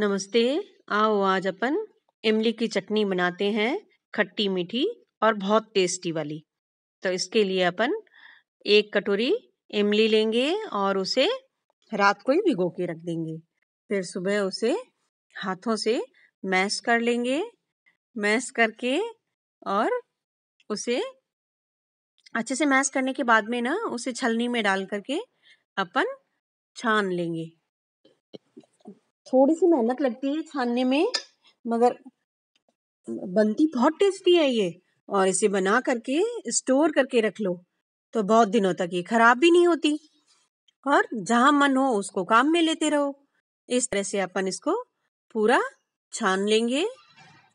नमस्ते आओ आज अपन इमली की चटनी बनाते हैं खट्टी मीठी और बहुत टेस्टी वाली तो इसके लिए अपन एक कटोरी इमली लेंगे और उसे रात को ही भिगो के रख देंगे फिर सुबह उसे हाथों से मैश कर लेंगे मैश करके और उसे अच्छे से मैश करने के बाद में ना उसे छलनी में डाल करके अपन छान लेंगे थोड़ी सी मेहनत लगती है छानने में मगर बनती बहुत टेस्टी है ये और इसे बना करके स्टोर करके रख लो तो बहुत दिनों तक ये खराब भी नहीं होती और जहां मन हो उसको काम में लेते रहो इस तरह से अपन इसको पूरा छान लेंगे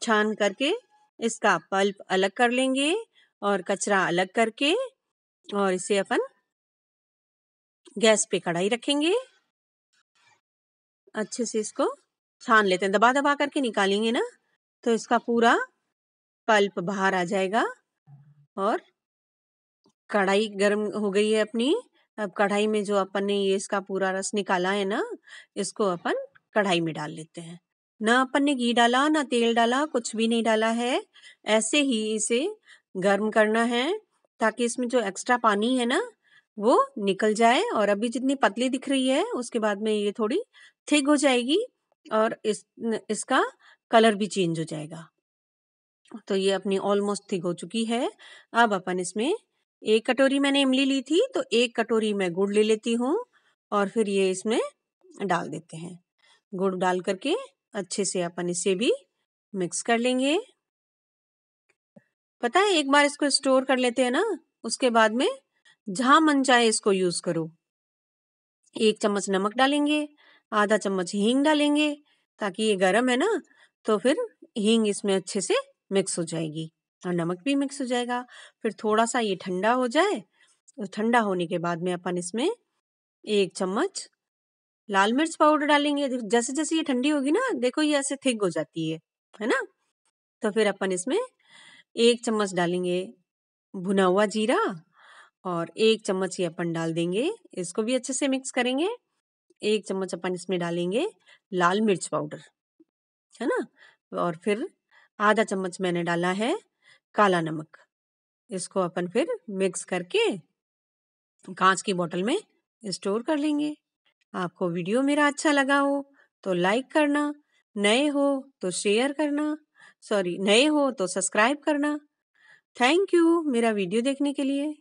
छान करके इसका पल्प अलग कर लेंगे और कचरा अलग करके और इसे अपन गैस पे कढ़ाई रखेंगे अच्छे से इसको छान लेते हैं दबा दबा करके निकालेंगे ना तो इसका पूरा पल्प बाहर आ जाएगा और कढ़ाई गर्म हो गई है अपनी अब कढ़ाई में जो अपन ने ये इसका पूरा रस निकाला है ना इसको अपन कढ़ाई में डाल लेते हैं ना अपन ने घी डाला ना तेल डाला कुछ भी नहीं डाला है ऐसे ही इसे गर्म करना है ताकि इसमें जो एक्स्ट्रा पानी है ना वो निकल जाए और अभी जितनी पतली दिख रही है उसके बाद में ये थोड़ी थिक हो जाएगी और इस इसका कलर भी चेंज हो जाएगा तो ये अपनी ऑलमोस्ट थिक हो चुकी है अब अपन इसमें एक कटोरी मैंने इमली ली थी तो एक कटोरी मैं गुड़ ले लेती हूँ और फिर ये इसमें डाल देते हैं गुड़ डाल करके अच्छे से अपन इसे भी मिक्स कर लेंगे पता है एक बार इसको स्टोर कर लेते हैं ना उसके बाद में जहां मन चाहे इसको यूज करो एक चम्मच नमक डालेंगे आधा चम्मच हींग डालेंगे ताकि ये गर्म है ना तो फिर हींग इसमें अच्छे से मिक्स हो जाएगी और नमक भी मिक्स हो जाएगा फिर थोड़ा सा ये ठंडा हो जाए और ठंडा होने के बाद में अपन इसमें एक चम्मच लाल मिर्च पाउडर डालेंगे जैसे जैसे ये ठंडी होगी ना देखो ये ऐसे थिक हो जाती है है ना तो फिर अपन इसमें एक चम्मच डालेंगे भुना हुआ जीरा और एक चम्मच ये अपन डाल देंगे इसको भी अच्छे से मिक्स करेंगे एक चम्मच अपन इसमें डालेंगे लाल मिर्च पाउडर है ना और फिर आधा चम्मच मैंने डाला है काला नमक इसको अपन फिर मिक्स करके कांच की बोतल में स्टोर कर लेंगे आपको वीडियो मेरा अच्छा लगा हो तो लाइक करना नए हो तो शेयर करना सॉरी नए हो तो सब्सक्राइब करना थैंक यू मेरा वीडियो देखने के लिए